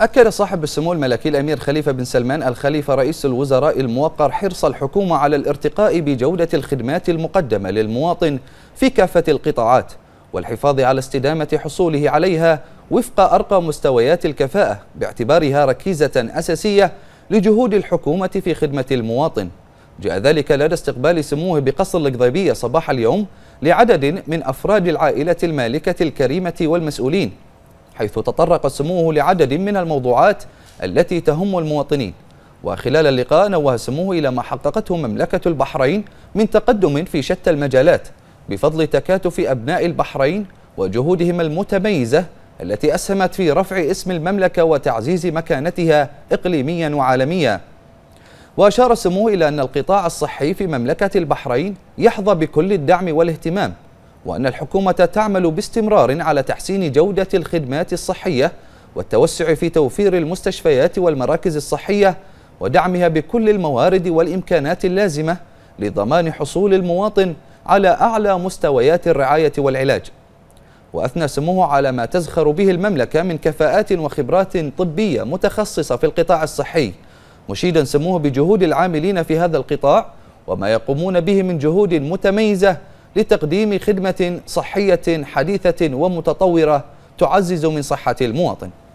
أكد صاحب السمو الملكي الأمير خليفة بن سلمان الخليفة رئيس الوزراء الموقر حرص الحكومة على الارتقاء بجودة الخدمات المقدمة للمواطن في كافة القطاعات والحفاظ على استدامة حصوله عليها وفق أرقى مستويات الكفاءة باعتبارها ركيزة أساسية لجهود الحكومة في خدمة المواطن جاء ذلك لدى استقبال سموه بقصر القضيبية صباح اليوم لعدد من أفراد العائلة المالكة الكريمة والمسؤولين حيث تطرق سموه لعدد من الموضوعات التي تهم المواطنين وخلال اللقاء نوه سموه إلى ما حققته مملكة البحرين من تقدم في شتى المجالات بفضل تكاتف أبناء البحرين وجهودهم المتميزة التي أسهمت في رفع اسم المملكة وتعزيز مكانتها إقليميا وعالميا وأشار سموه إلى أن القطاع الصحي في مملكة البحرين يحظى بكل الدعم والاهتمام وأن الحكومة تعمل باستمرار على تحسين جودة الخدمات الصحية والتوسع في توفير المستشفيات والمراكز الصحية ودعمها بكل الموارد والإمكانات اللازمة لضمان حصول المواطن على أعلى مستويات الرعاية والعلاج وأثنى سموه على ما تزخر به المملكة من كفاءات وخبرات طبية متخصصة في القطاع الصحي مشيدا سموه بجهود العاملين في هذا القطاع وما يقومون به من جهود متميزة لتقديم خدمة صحية حديثة ومتطورة تعزز من صحة المواطن